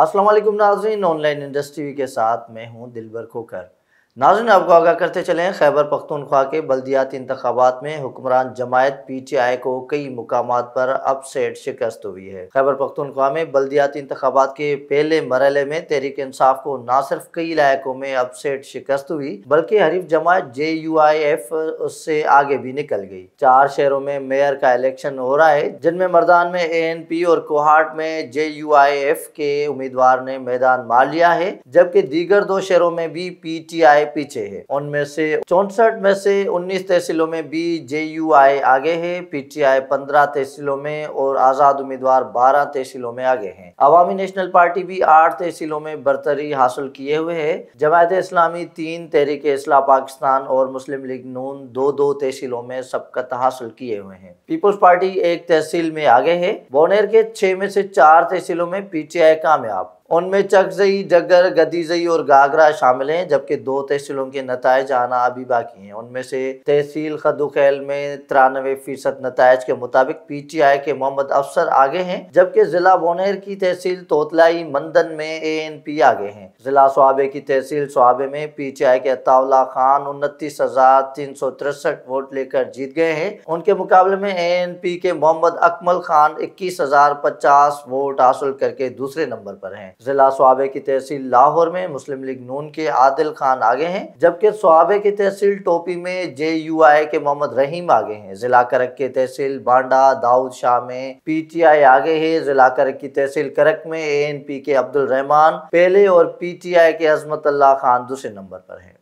असलम वालेकुम नाजरीन online industry के साथ मैं हूं दिलबर खोकर नाजन आपको आगाह करते चले खैबर पख्तनख्वा के बल्दियाती इंतबात में हुक्मरान जमायत पी टी आई को कई मकाम पर अपसेट शिकस्त हुई है खैबर पख्तनख्वा में बल्दियाती इंतबात के पहले मरहले में तहरीक इंसाफ को न सिर्फ कई इलाकों में अपसेट शिकस्त हुई बल्कि हरीफ जमायत जे यू आई एफ उससे आगे भी निकल गई चार शहरों में मेयर का इलेक्शन हो रहा है जिनमें मरदान में ए एन पी और कोहाट में जे यू आई एफ के उम्मीदवार ने मैदान मार लिया है जबकि दीगर दो शहरों में भी पी टी आई आई पीछे है उनमें से चौसठ में से उन्नीस तहसीलों में बी जे यू आई आगे है पीटीआई पंद्रह तहसीलों में और आजाद उम्मीदवार बारह तहसीलों में आगे है अवामी नेशनल पार्टी भी आठ तहसीलों में बरतरी हासिल किए हुए है जमायत इस्लामी तीन तहरीके इसला पाकिस्तान और मुस्लिम लीग नून दो दो तहसीलों में सबकत हासिल किए हुए हैं पीपुल्स पार्टी एक तहसील में आगे है बोनेर के छह में से चार तहसीलों में पीटीआई कामयाब उनमें चकजई जगर गदीजई और गागरा शामिल हैं जबकि दो तहसीलों के नतज आना अभी बाकी हैं उनमें से तहसील खदुखैल में तिरानवे फीसद नतज के मुताबिक पी टी आई के मोहम्मद अफसर आगे हैं जबकि जिला बोनेर की तहसील तोतलाई मंदन में ए एन पी आगे हैं जिला सुहाबे की तहसील सुहाबे में पी टी आई के अताउल्ला खान उनतीस हजार तीन सौ तिरसठ वोट लेकर जीत गए हैं उनके मुकाबले में ए एन पी के मोहम्मद अकमल खान इक्कीस हजार पचास वोट हासिल करके दूसरे नंबर पर हैं ज़िला सुहाबे की तहसील लाहौर में मुस्लिम लीग नून के आदिल खान आगे हैं जबकि सुहाबे की तहसील टोपी में जे यू आई के मोहम्मद रहीम आगे हैं ज़िला करक के तहसील बांडा दाऊद शाह में पी टी आई आगे है ज़िला करक की तहसील करक में ए एन पी के अब्दुल रहमान पहले और पी टी आई के अजमत अल्लाह खान दूसरे नंबर पर हैं